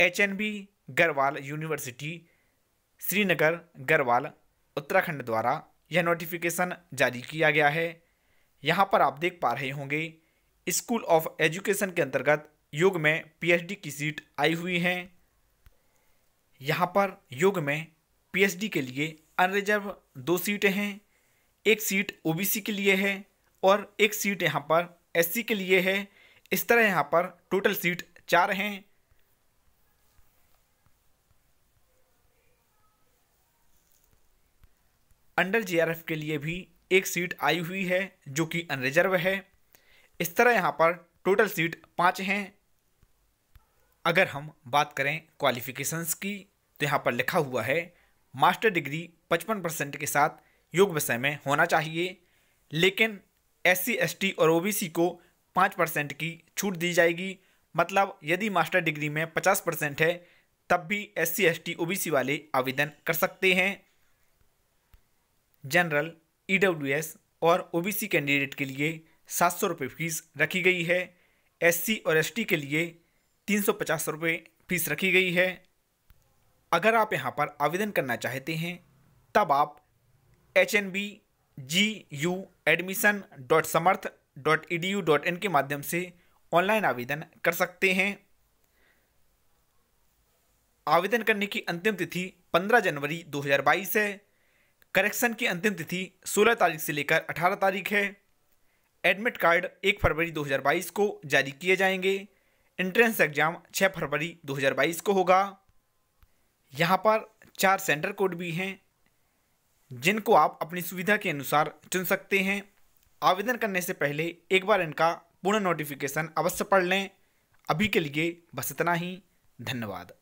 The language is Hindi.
H N B Garhwal university Srinagar Garhwal Uttarakhand द्वारा यह नोटिफिकेशन जारी किया गया है यहाँ पर आप देख पा रहे होंगे स्कूल ऑफ एजुकेशन के अंतर्गत योग में पीएचडी की सीट आई हुई है यहाँ पर योग में पीएचडी के लिए अनरिजर्व दो सीटें हैं एक सीट ओबीसी के लिए है और एक सीट यहाँ पर एससी के लिए है इस तरह यहाँ पर टोटल सीट चार हैं अंडर जेआरएफ के लिए भी एक सीट आई हुई है जो कि अनरिजर्व है इस तरह यहाँ पर टोटल सीट पाँच हैं अगर हम बात करें क्वालिफिकेशंस की तो यहाँ पर लिखा हुआ है मास्टर डिग्री पचपन परसेंट के साथ योग विषय में होना चाहिए लेकिन एस सी और ओ को पाँच परसेंट की छूट दी जाएगी मतलब यदि मास्टर डिग्री में पचास परसेंट है तब भी एस सी एस वाले आवेदन कर सकते हैं जनरल ईडब्ल्यूएस e और ओबीसी कैंडिडेट के लिए सात सौ रुपये फीस रखी गई है एससी और एसटी के लिए तीन सौ पचास रुपये फीस रखी गई है अगर आप यहाँ पर आवेदन करना चाहते हैं तब आप H N B G U admission dot Samarth dot E D U dot in के माध्यम से ऑनलाइन आवेदन कर सकते हैं आवेदन करने की अंतिम तिथि 15 जनवरी 2022 है करेक्शन की अंतिम तिथि 16 तारीख से लेकर 18 तारीख है एडमिट कार्ड 1 फरवरी 2022 को जारी किए जाएंगे एंट्रेंस एग्ज़ाम 6 फरवरी 2022 को होगा यहाँ पर चार सेंटर कोड भी हैं जिनको आप अपनी सुविधा के अनुसार चुन सकते हैं आवेदन करने से पहले एक बार इनका पूर्ण नोटिफिकेशन अवश्य पढ़ लें अभी के लिए बस इतना ही धन्यवाद